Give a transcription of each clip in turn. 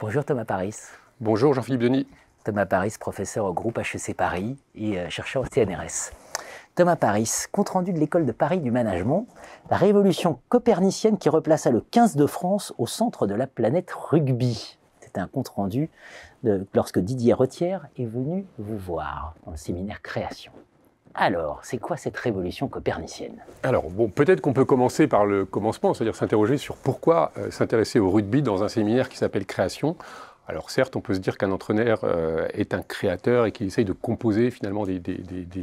Bonjour Thomas Paris. Bonjour Jean-Philippe Denis. Thomas Paris, professeur au groupe HEC Paris et euh, chercheur au CNRS. Thomas Paris, compte rendu de l'école de Paris du management, la révolution copernicienne qui replaça le 15 de France au centre de la planète rugby c'est un compte-rendu lorsque Didier Retière est venu vous voir dans le séminaire Création. Alors, c'est quoi cette révolution copernicienne Alors, bon, peut-être qu'on peut commencer par le commencement, c'est-à-dire s'interroger sur pourquoi euh, s'intéresser au rugby dans un séminaire qui s'appelle Création. Alors certes, on peut se dire qu'un entraîneur euh, est un créateur et qu'il essaye de composer finalement des,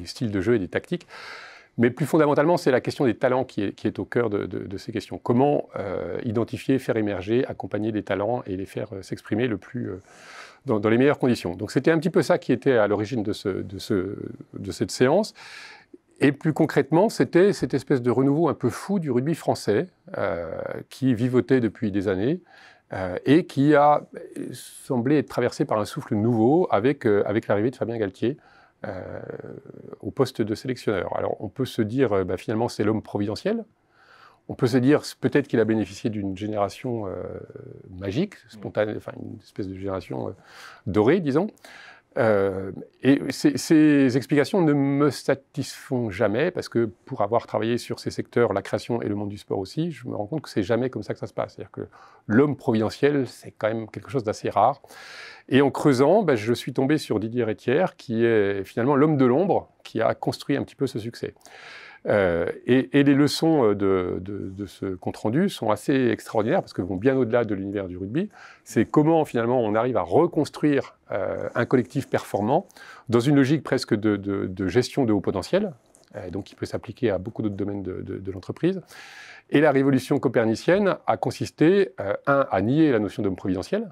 styles de jeu et des tactiques, mais plus fondamentalement, c'est la question des talents qui est, au cœur de, ces questions. Comment euh, identifier, faire émerger, accompagner des talents et les faire euh, s'exprimer le plus euh, dans, les meilleures conditions. Donc c'était un petit peu ça qui était à l'origine de, cette séance. Et plus concrètement, c'était cette espèce de renouveau un peu fou du rugby français qui vivotait depuis des années, et qui a semblé être traversé par un souffle nouveau avec, avec l'arrivée de Fabien Galtier euh, au poste de sélectionneur. Alors on peut se dire, euh, bah, finalement, c'est l'homme providentiel. On peut se dire, peut-être qu'il a bénéficié d'une génération euh, magique, mm. spontanée, enfin une espèce de génération dorée, disons. Euh, et ces, explications ne me satisfont jamais parce que pour avoir travaillé sur ces secteurs, la création et le monde du sport aussi, je me rends compte que c'est jamais comme ça que ça se passe. C'est-à-dire que l'homme providentiel, c'est quand même quelque chose d'assez rare. Et en creusant, ben, je suis tombé sur Didier Rétière, qui est finalement l'homme de l'ombre qui a construit un petit peu ce succès. Euh, et, les leçons euh, de, ce compte-rendu sont assez extraordinaires parce que vont bien au-delà de l'univers du rugby. C'est comment finalement on arrive à reconstruire euh, un collectif performant dans une logique presque de, gestion de haut potentiel, donc qui peut s'appliquer à beaucoup d'autres domaines de, l'entreprise. Et la révolution copernicienne a consisté, un, à nier la notion d'homme providentiel,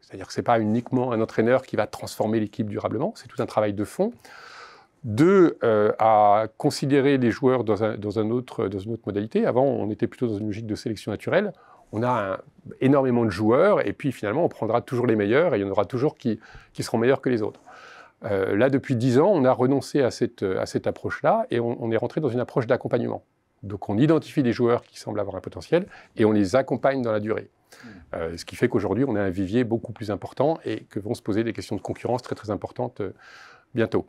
c'est-à-dire que ce n'est pas uniquement un entraîneur qui va transformer l'équipe durablement, c'est tout un travail de fond. Deux, euh, à considérer les joueurs dans, une autre modalité. Avant, on était plutôt dans une logique de sélection naturelle. On a énormément de joueurs et puis finalement, on prendra toujours les meilleurs et il y en aura toujours qui, seront meilleurs que les autres. Euh, là, depuis dix ans, on a renoncé à cette, approche-là et on, est rentré dans une approche d'accompagnement. Donc on identifie des joueurs qui semblent avoir un potentiel et on les accompagne dans la durée. Euh, ce qui fait qu'aujourd'hui, on a un vivier beaucoup plus important et que vont se poser des questions de concurrence très très importantes bientôt.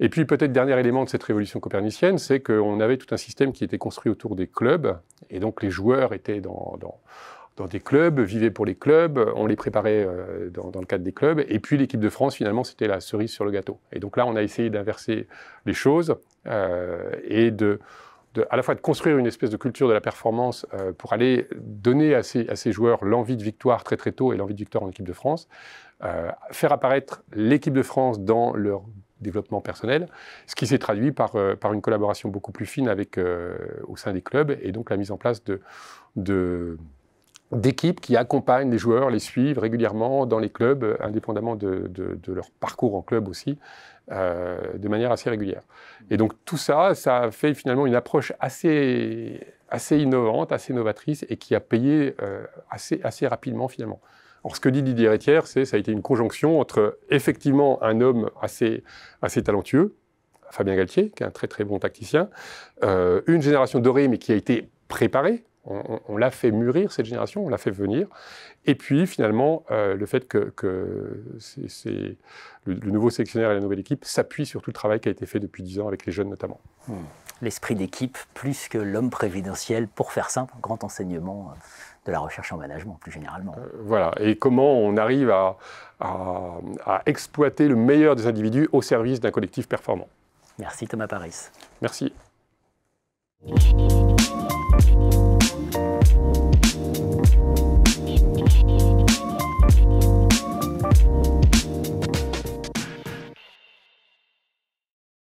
Et puis peut-être dernier élément de cette révolution copernicienne, c'est qu'on avait tout un système qui était construit autour des clubs, et donc les joueurs étaient dans, dans, des clubs, vivaient pour les clubs, on les préparait euh, dans, le cadre des clubs, et puis l'équipe de France finalement c'était la cerise sur le gâteau. Et donc là on a essayé d'inverser les choses euh, et de, à la fois de construire une espèce de culture de la performance euh, pour aller donner à ces, joueurs l'envie de victoire très très tôt et l'envie de victoire en équipe de France, faire apparaître l'équipe de France dans leur développement personnel, ce qui s'est traduit par, euh, par une collaboration beaucoup plus fine avec, euh, au sein des clubs et donc la mise en place de, d'équipes qui accompagnent les joueurs, les suivent régulièrement dans les clubs, euh, indépendamment de, de, leur parcours en club aussi, de manière assez régulière. Et donc tout ça, ça a fait finalement une approche assez, assez innovante, assez novatrice et qui a payé assez, assez rapidement finalement. Or, ce que dit Didier Rétière, c'est que ça a été une conjonction entre effectivement un homme assez, assez talentueux, Fabien Galtier, qui est un très très bon tacticien, euh, une génération dorée, mais qui a été préparée. On, l'a fait mûrir, cette génération, on l'a fait venir. Et puis, finalement, euh, le fait que, le, nouveau sélectionneur et la nouvelle équipe s'appuient sur tout le travail qui a été fait depuis 10 ans avec les jeunes notamment. Hmm l'esprit d'équipe plus que l'homme prévidentiel, pour faire simple, grand enseignement euh, de la recherche en management plus généralement. Euh, voilà, et comment on arrive à, à exploiter le meilleur des individus au service d'un collectif performant. Merci Thomas Paris. Merci.